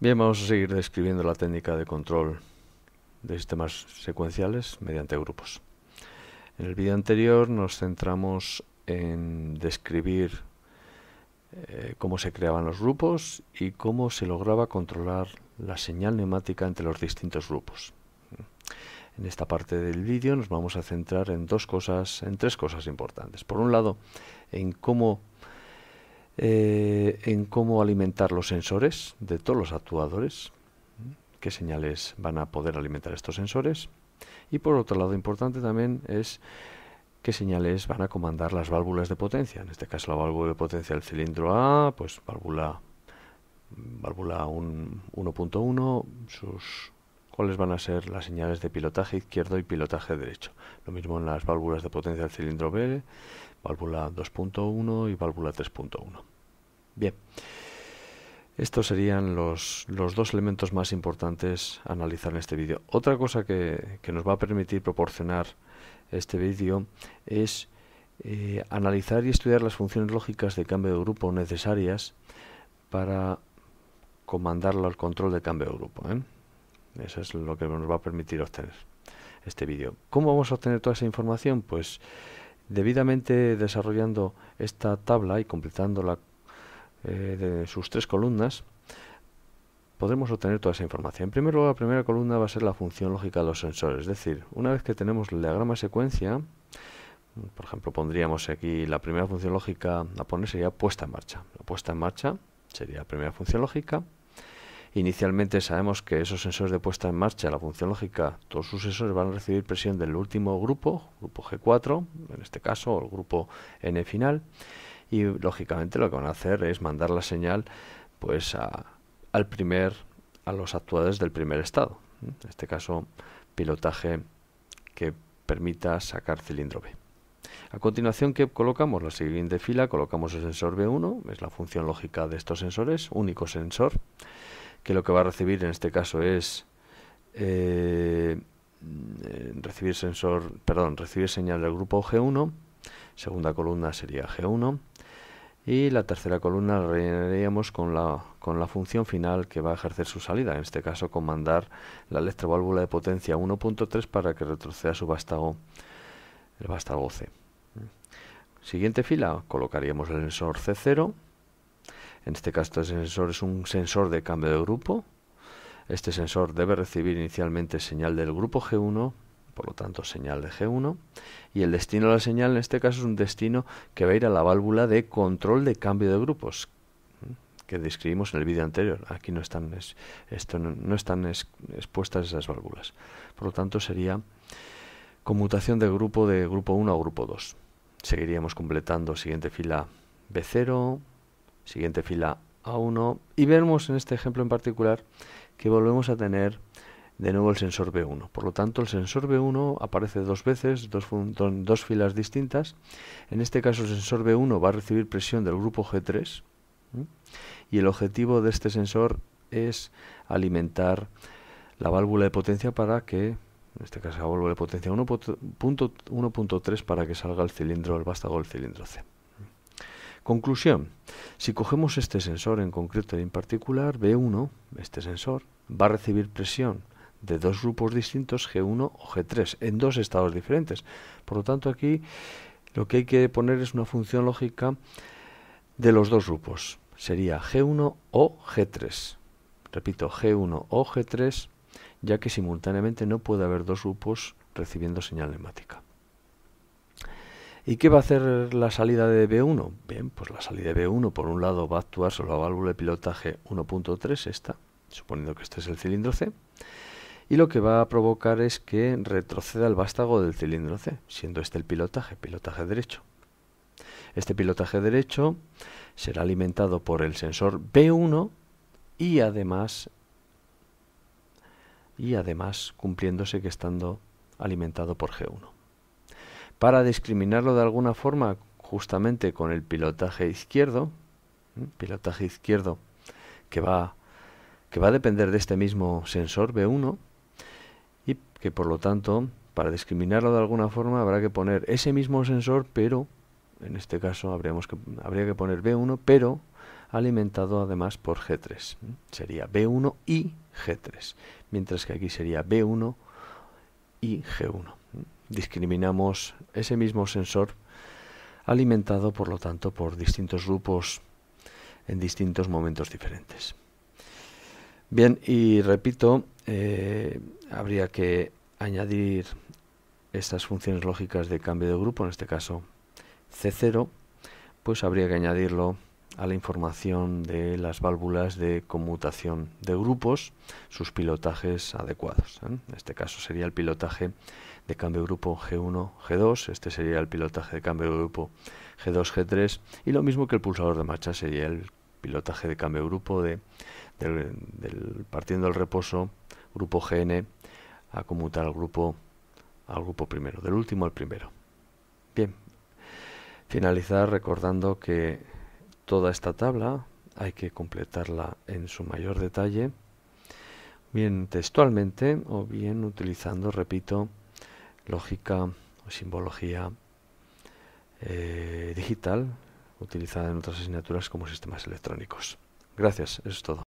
Bien, vamos a seguir describiendo la técnica de control de sistemas secuenciales mediante grupos. En el vídeo anterior nos centramos en describir eh, cómo se creaban los grupos y cómo se lograba controlar la señal neumática entre los distintos grupos. En esta parte del vídeo nos vamos a centrar en dos cosas, en tres cosas importantes. Por un lado, en cómo eh, en cómo alimentar los sensores de todos los actuadores, qué señales van a poder alimentar estos sensores. Y por otro lado, importante también es qué señales van a comandar las válvulas de potencia. En este caso, la válvula de potencia del cilindro A, pues válvula, válvula 1.1, sus cuáles van a ser las señales de pilotaje izquierdo y pilotaje derecho. Lo mismo en las válvulas de potencia del cilindro B, válvula 2.1 y válvula 3.1. Bien, estos serían los, dos elementos más importantes a analizar en este vídeo. Otra cosa que, nos va a permitir proporcionar este vídeo es eh, analizar y estudiar las funciones lógicas de cambio de grupo necesarias para comandarlo al control de cambio de grupo. ¿eh? Eso es lo que nos va a permitir obtener este vídeo. ¿Cómo vamos a obtener toda esa información? Pues debidamente desarrollando esta tabla y completándola eh, de sus tres columnas, podremos obtener toda esa información. En primer lugar, la primera columna va a ser la función lógica de los sensores, es decir, una vez que tenemos el diagrama secuencia, por ejemplo, pondríamos aquí la primera función lógica a poner sería puesta en marcha. La puesta en marcha sería la primera función lógica. Inicialmente sabemos que esos sensores de puesta en marcha, la función lógica, todos sus sensores van a recibir presión del último grupo, grupo G4, en este caso, el grupo N final y lógicamente lo que van a hacer es mandar la señal pues a, al primer a los actuadores del primer estado en este caso pilotaje que permita sacar cilindro B a continuación que colocamos la siguiente fila colocamos el sensor B1 es la función lógica de estos sensores único sensor que lo que va a recibir en este caso es eh, mm, recibir sensor perdón recibir señal del grupo G1 segunda columna sería G1 y la tercera columna la rellenaríamos con la, función final que va a ejercer su salida, en este caso comandar la electroválvula de potencia 1.3 para que retroceda su vástago, el vástago C. Siguiente fila, colocaríamos el sensor C0, en este caso el este sensor es un sensor de cambio de grupo, este sensor debe recibir inicialmente señal del grupo G1 por lo tanto señal de G1, y el destino de la señal en este caso es un destino que va a ir a la válvula de control de cambio de grupos, que describimos en el vídeo anterior. Aquí no están, esto no, están expuestas esas válvulas. Por lo tanto, sería conmutación de grupo de grupo 1 a grupo 2. Seguiríamos completando siguiente fila B0, siguiente fila A1 y vemos en este ejemplo en particular que volvemos a tener de nuevo el sensor B1. Por lo tanto, el sensor B1 aparece dos veces, dos, dos filas distintas. En este caso, el sensor B1 va a recibir presión del grupo G3 y el objetivo de este sensor es alimentar la válvula de potencia para que, en este caso la válvula de potencia 1.3 para que salga el cilindro, el vástago del cilindro C. Conclusión, si cogemos este sensor en concreto y en particular, B1, este sensor, va a recibir presión de dos grupos distintos, G1 o G3, en dos estados diferentes. Por lo tanto, aquí lo que hay que poner es una función lógica de los dos grupos. Sería G1 o G3. Repito, G1 o G3, ya que simultáneamente no puede haber dos grupos recibiendo señal neumática. ¿Y qué va a hacer la salida de B1? Bien, pues la salida de B1 por un lado va a actuar sobre la válvula de pilotaje 1.3, esta, suponiendo que este es el cilindro C y lo que va a provocar es que retroceda el vástago del cilindro C, siendo este el pilotaje, pilotaje derecho. Este pilotaje derecho será alimentado por el sensor B1 y además y además cumpliéndose que estando alimentado por G1. Para discriminarlo de alguna forma justamente con el pilotaje izquierdo, pilotaje izquierdo que va que va a depender de este mismo sensor B1, que por lo tanto, para discriminarlo de alguna forma, habrá que poner ese mismo sensor, pero, en este caso habríamos que, habría que poner B1, pero alimentado además por G3. Sería B1 y G3, mientras que aquí sería B1 y G1. Discriminamos ese mismo sensor alimentado, por lo tanto, por distintos grupos en distintos momentos diferentes. Bien, y repito, eh, habría que añadir estas funciones lógicas de cambio de grupo, en este caso C0, pues habría que añadirlo a la información de las válvulas de conmutación de grupos, sus pilotajes adecuados. ¿eh? En este caso sería el pilotaje de cambio de grupo G1, G2, este sería el pilotaje de cambio de grupo G2, G3, y lo mismo que el pulsador de marcha sería el pilotaje de cambio de grupo del, partiendo del reposo grupo GN a conmutar al grupo, al grupo primero, del último al primero. Bien, finalizar recordando que toda esta tabla hay que completarla en su mayor detalle, bien textualmente o bien utilizando, repito, lógica o simbología eh, digital utilizada en otras asignaturas como sistemas electrónicos. Gracias, eso es todo.